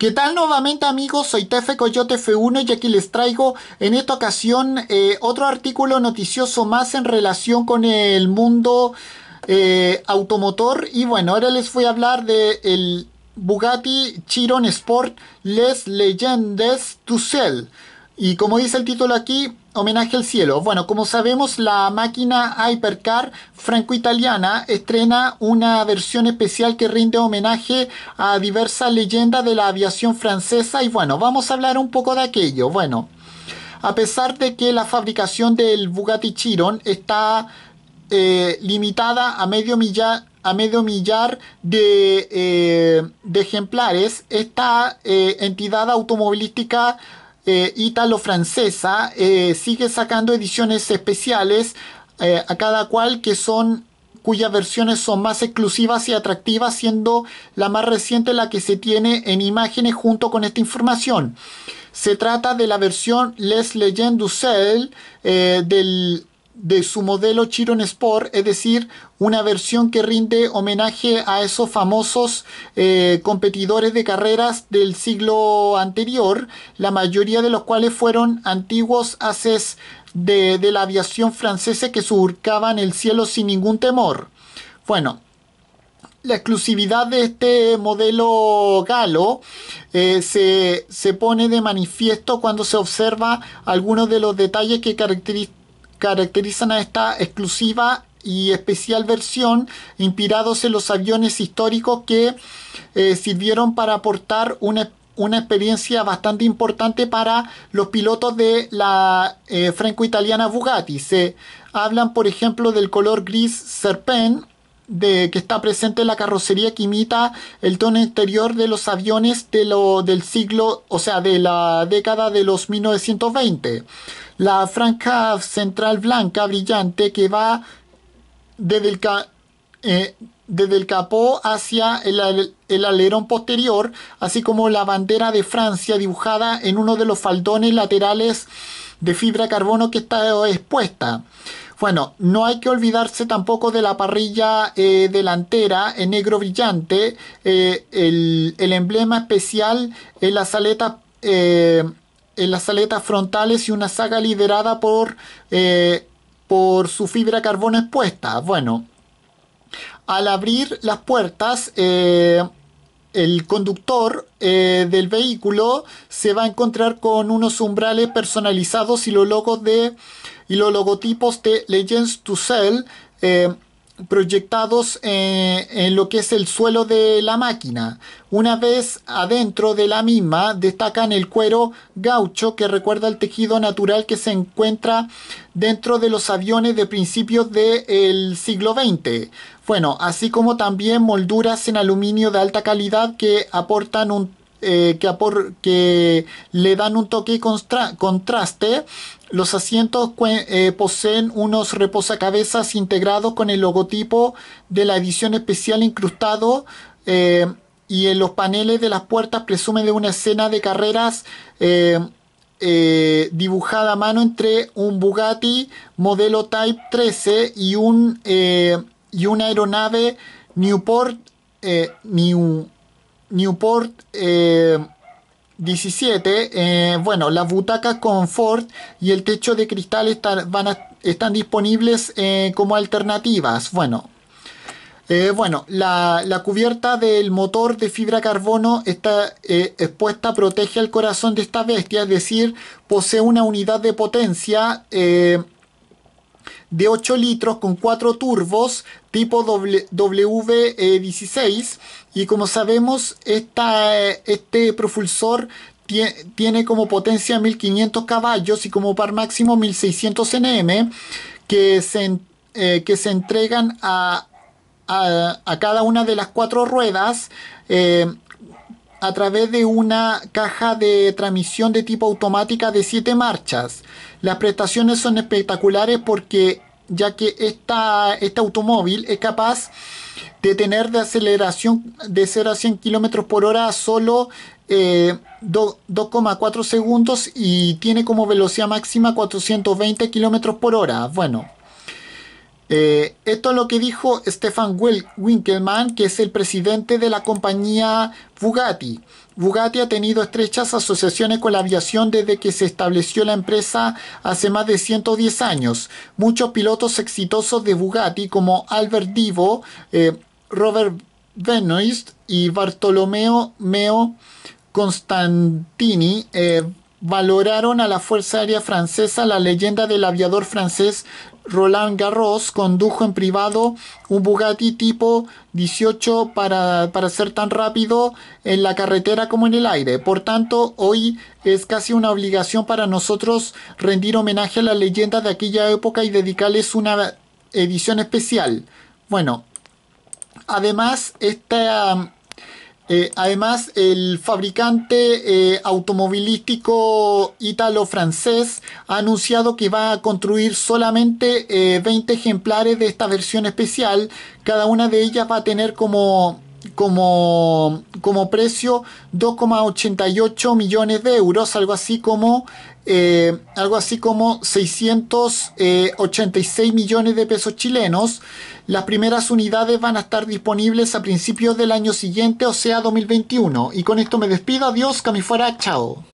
¿Qué tal nuevamente amigos? Soy Tefe Coyote F1 y aquí les traigo en esta ocasión eh, otro artículo noticioso más en relación con el mundo eh, automotor y bueno, ahora les voy a hablar del Bugatti Chiron Sport Les Legendes Sell. y como dice el título aquí, Homenaje al cielo. Bueno, como sabemos, la máquina Hypercar franco-italiana estrena una versión especial que rinde homenaje a diversas leyendas de la aviación francesa y bueno, vamos a hablar un poco de aquello. Bueno, a pesar de que la fabricación del Bugatti Chiron está eh, limitada a medio millar a medio eh, de, ejemplares, esta eh, entidad automovilística eh, italo-francesa, eh, sigue sacando ediciones especiales eh, a cada cual que son cuyas versiones son más exclusivas y atractivas, siendo la más reciente la que se tiene en imágenes junto con esta información. Se trata de la versión Les Legends du Ciel eh, del de su modelo Chiron Sport, es decir, una versión que rinde homenaje a esos famosos eh, competidores de carreras del siglo anterior, la mayoría de los cuales fueron antiguos haces de, la aviación francesa que surcaban el cielo sin ningún temor. Bueno, la exclusividad de este modelo galo eh, se, pone de manifiesto cuando se observa algunos de los detalles que caracterizan caracterizan a esta exclusiva y especial versión inspirados en los aviones históricos que eh, sirvieron para aportar una, experiencia bastante importante para los pilotos de la eh, franco-italiana Bugatti. Se hablan, por ejemplo, del color gris serpent de, que está presente en la carrocería que imita el tono exterior de los aviones de lo, del siglo, o sea, de la década de los 1920 la franja central blanca brillante que va desde el, eh, desde el capó hacia el, alerón posterior, así como la bandera de Francia dibujada en uno de los faldones laterales de fibra carbono que está expuesta. Bueno, no hay que olvidarse tampoco de la parrilla eh, delantera en eh, negro brillante, el, emblema especial en las aletas en las aletas frontales y una saga liderada por, eh, por su fibra carbono expuesta. Bueno, al abrir las puertas, eh, el conductor eh, del vehículo se va a encontrar con unos umbrales personalizados y los logos de y los logotipos de Legends to Sell proyectados eh, en lo que es el suelo de la máquina. Una vez adentro de la misma destacan el cuero gaucho que recuerda el tejido natural que se encuentra dentro de los aviones de principios del siglo XX. Bueno, así como también molduras en aluminio de alta calidad que aportan un eh, que, le dan un toque y contraste. Los asientos eh, poseen unos reposacabezas integrados con el logotipo de la edición especial incrustado eh, y en los paneles de las puertas presumen de una escena de carreras dibujada a mano entre un Bugatti modelo Type 13 y, un, y una aeronave Newport New Newport 17, eh, eh, bueno, las butacas confort y el techo de cristal están, disponibles eh, como alternativas. Bueno, bueno la, cubierta del motor de fibra carbono está expuesta, protege el corazón de esta bestia, es decir, posee una unidad de potencia de 8 litros con 4 turbos tipo W16 e y como sabemos esta, eh, este propulsor tiene como potencia 1500 caballos y como par máximo 1600 nm que se, eh, que se entregan a, cada una de las cuatro ruedas eh, a través de una caja de transmisión de tipo automática de 7 marchas. Las prestaciones son espectaculares porque ya que esta, este automóvil es capaz de tener de aceleración de 0 a 100 km por hora solo 2,4 eh, segundos y tiene como velocidad máxima 420 km por hora. Bueno, eh, esto es lo que dijo Stefan Winkelmann, que es el presidente de la compañía Bugatti. Bugatti ha tenido estrechas asociaciones con la aviación desde que se estableció la empresa hace más de 110 años. Muchos pilotos exitosos de Bugatti, como Albert Divo, eh, Robert Benoist y Bartolomeo Meo Constantini, eh, valoraron a la Fuerza Aérea Francesa la leyenda del aviador francés Roland Garros condujo en privado un Bugatti tipo 18 para, para, ser tan rápido en la carretera como en el aire. Por tanto, hoy es casi una obligación para nosotros rendir homenaje a la leyenda de aquella época y dedicarles una edición especial. Bueno, además, esta eh, además, el fabricante eh, automovilístico italo francés ha anunciado que va a construir solamente 20 eh, ejemplares de esta versión especial. Cada una de ellas va a tener como, como, como precio 2,88 millones de euros, algo así como, algo así como 686 millones de pesos chilenos. Las primeras unidades van a estar disponibles a principios del año siguiente, o sea 2021. Y con esto me despido, adiós, que chao.